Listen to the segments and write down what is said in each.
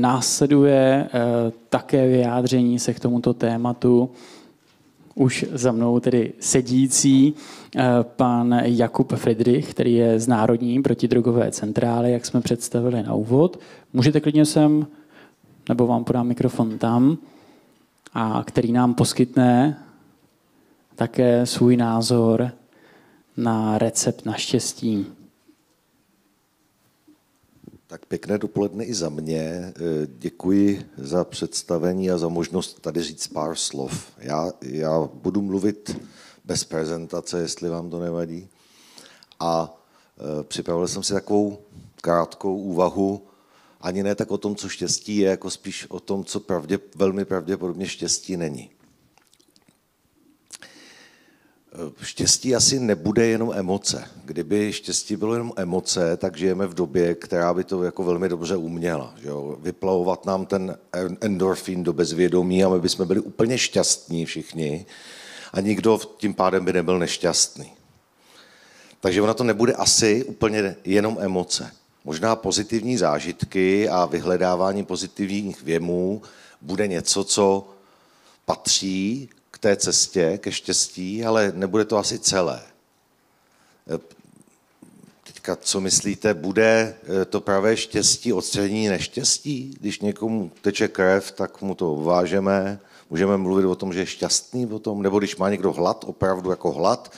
Následuje eh, také vyjádření se k tomuto tématu už za mnou tedy sedící eh, pan Jakub Friedrich, který je z Národní protidrogové centrály, jak jsme představili na úvod. Můžete klidně sem, nebo vám podám mikrofon tam, a který nám poskytne také svůj názor na recept na štěstí. Tak pěkné dopoledne i za mě. Eh, děkuji za představení a za možnost tady říct pár slov. Já, já budu mluvit bez prezentace, jestli vám to nevadí. A eh, připravil jsem si takovou krátkou úvahu, ani ne tak o tom, co štěstí je, jako spíš o tom, co pravdě, velmi pravděpodobně štěstí není. Eh, štěstí asi nebude jenom emoce. Kdyby štěstí bylo jenom emoce, tak žijeme v době, která by to jako velmi dobře uměla. Že jo? Vyplavovat nám ten endorfín do bezvědomí a my bychom byli úplně šťastní všichni a nikdo tím pádem by nebyl nešťastný. Takže ona to nebude asi úplně jenom emoce. Možná pozitivní zážitky a vyhledávání pozitivních věmů bude něco, co patří té cestě ke štěstí, ale nebude to asi celé. E, teďka, co myslíte, bude e, to pravé štěstí odstřední neštěstí? Když někomu teče krev, tak mu to vážeme. Můžeme mluvit o tom, že je šťastný o tom, nebo když má někdo hlad, opravdu jako hlad,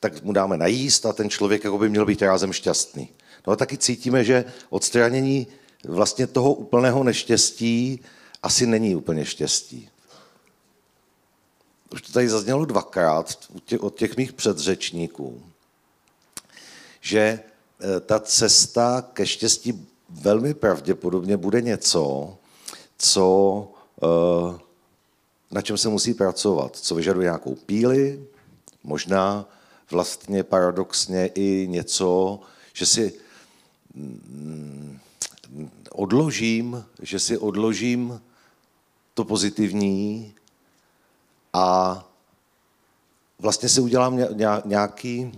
tak mu dáme najíst a ten člověk jako by měl být rázem šťastný. No a taky cítíme, že odstranění vlastně toho úplného neštěstí asi není úplně štěstí tady zaznělo dvakrát od těch mých předřečníků, že e, ta cesta ke štěstí velmi pravděpodobně bude něco, co, e, na čem se musí pracovat, co vyžaduje nějakou píli, možná vlastně paradoxně i něco, že si mm, odložím, že si odložím to pozitivní a vlastně si udělám nějaký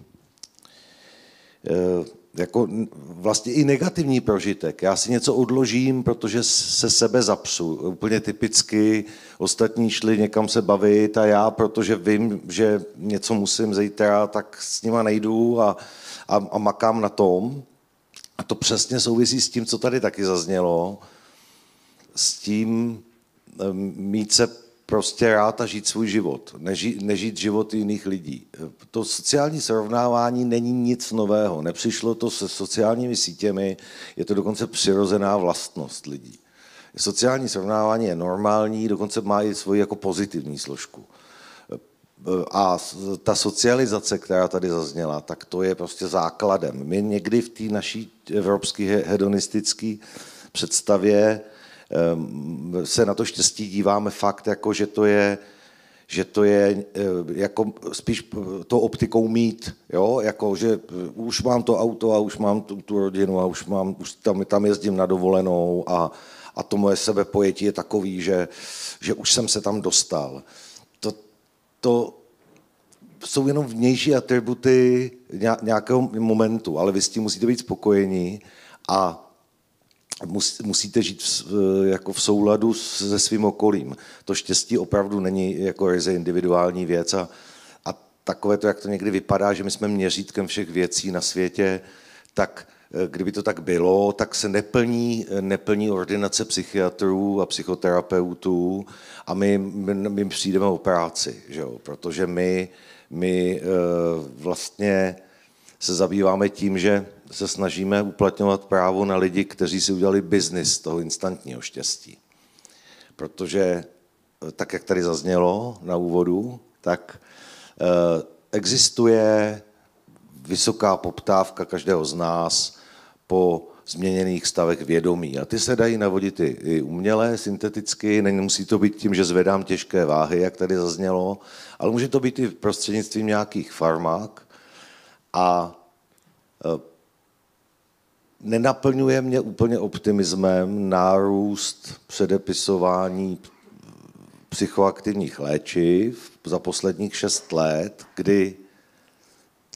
eh, jako vlastně i negativní prožitek. Já si něco odložím, protože se sebe zapsu. Úplně typicky ostatní šli někam se bavit a já, protože vím, že něco musím zítra, tak s nima nejdu a, a, a makám na tom. A to přesně souvisí s tím, co tady taky zaznělo, s tím eh, mít se prostě rád a žít svůj život, neži, nežít život jiných lidí. To sociální srovnávání není nic nového, nepřišlo to se sociálními sítěmi, je to dokonce přirozená vlastnost lidí. Sociální srovnávání je normální, dokonce má i svoji jako pozitivní složku. A ta socializace, která tady zazněla, tak to je prostě základem. My někdy v té naší evropské hedonistické představě Ehm, se na to štěstí díváme fakt, jako že to je, že to je eh, jako spíš to optikou mít, jo? Jako, že eh, už mám to auto a už mám tu, tu rodinu a už, mám, už tam, tam jezdím na dovolenou a, a to moje sebepojetí je takový, že, že už jsem se tam dostal. To, to jsou jenom vnější atributy nějakého momentu, ale vy s tím musíte být spokojení a musíte žít v, jako v souladu se svým okolím. To štěstí opravdu není jako ryze individuální věc a, a takové to, jak to někdy vypadá, že my jsme měřítkem všech věcí na světě, tak eh, kdyby to tak bylo, tak se neplní, eh, neplní ordinace psychiatrů a psychoterapeutů a my, my, my přijdeme o práci, že jo? protože my, my eh, vlastně se zabýváme tím, že se snažíme uplatňovat právo na lidi, kteří si udělali biznis toho instantního štěstí. Protože, eh, tak jak tady zaznělo na úvodu, tak eh, existuje vysoká poptávka každého z nás po změněných stavech vědomí. A ty se dají navodit i, umělé, synteticky, nemusí to být tím, že zvedám těžké váhy, jak tady zaznělo, ale může to být i prostřednictvím nějakých farmák, a e, nenaplňuje mě úplně optimismem nárůst předepisování psychoaktivních léčiv za posledních šest let, kdy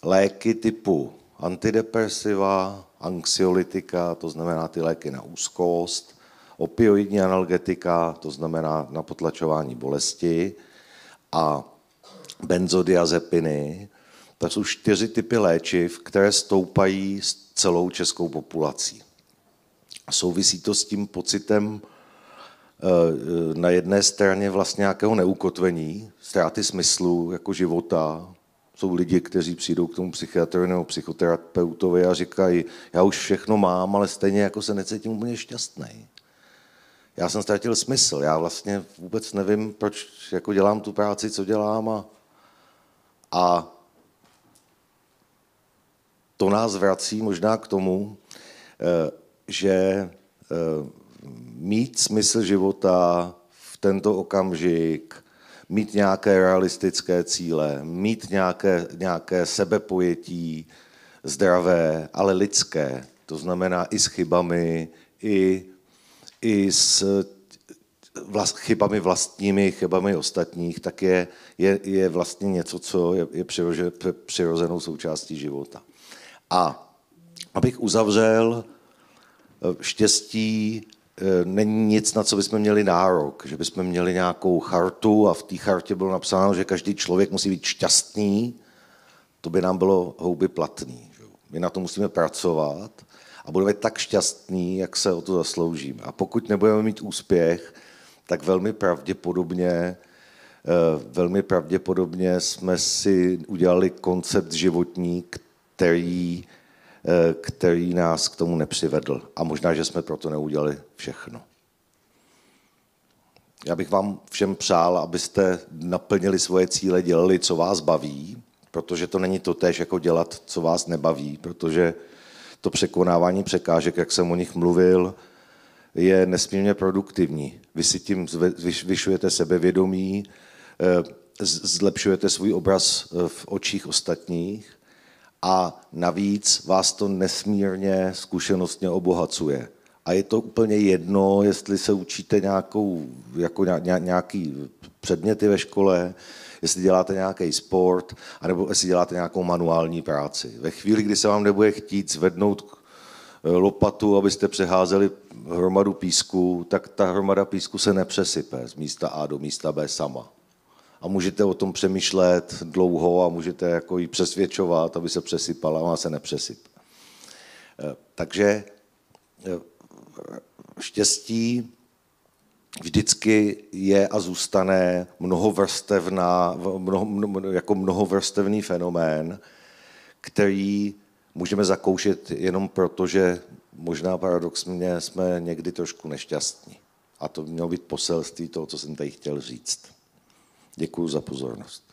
léky typu antidepresiva, anxiolitika, to znamená ty léky na úzkost, opioidní analgetika, to znamená na potlačování bolesti a benzodiazepiny tak jsou čtyři typy léčiv, které stoupají s celou českou populací. Souvisí to s tím pocitem eh, na jedné straně vlastně nějakého neukotvení, ztráty smyslu jako života. Jsou lidi, kteří přijdou k tomu psychiatru nebo psychoterapeutovi a říkají, já už všechno mám, ale stejně jako se necítím úplně šťastný. Já jsem ztratil smysl, já vlastně vůbec nevím, proč jako dělám tu práci, co dělám a, a to nás vrací možná k tomu, eh, že eh, mít smysl života v tento okamžik, mít nějaké realistické cíle, mít nějaké, nějaké sebepojetí zdravé, ale lidské. To znamená i s chybami, i, i s vlast, chybami vlastními, chybami ostatních, tak je, je, je vlastně něco, co je, je přirozenou součástí života. A abych uzavřel, eh, štěstí eh, není nic, na co bychom měli nárok, že bychom měli nějakou chartu a v té chartě bylo napsáno, že každý člověk musí být šťastný, to by nám bylo houby platný. My na to musíme pracovat a budeme tak šťastní, jak se o to zasloužíme. A pokud nebudeme mít úspěch, tak velmi pravděpodobně eh, velmi pravděpodobně jsme si udělali koncept životní, který, eh, který nás k tomu nepřivedl. A možná, že jsme proto neudělali všechno. Já bych vám všem přál, abyste naplnili svoje cíle, dělali, co vás baví, protože to není to tež, jako dělat, co vás nebaví, protože to překonávání překážek, jak jsem o nich mluvil, je nesmírně produktivní. Vy si tím zvyšujete sebevědomí, eh, zlepšujete svůj obraz eh, v očích ostatních a navíc vás to nesmírně zkušenostně obohacuje. A je to úplně jedno, jestli se učíte nějakou, jako nějaký předměty ve škole, jestli děláte nějaký sport, anebo jestli děláte nějakou manuální práci. Ve chvíli, kdy se vám nebude chtít zvednout eh, lopatu, abyste přeházeli hromadu písku, tak ta hromada písku se nepřesype z místa A do místa B sama a můžete o tom přemýšlet dlouho a můžete jako ji přesvědčovat, aby se přesypala, ona se nepřesyp. Eh, takže eh, štěstí vždycky je a zůstane mnohovrstevná, mnoho, mnoho, jako mnohovrstevný fenomén, který můžeme zakoušet jenom proto, že možná paradoxně jsme někdy trošku nešťastní. A to mělo být poselství toho, co jsem tady chtěl říct. Děkuji za pozornost.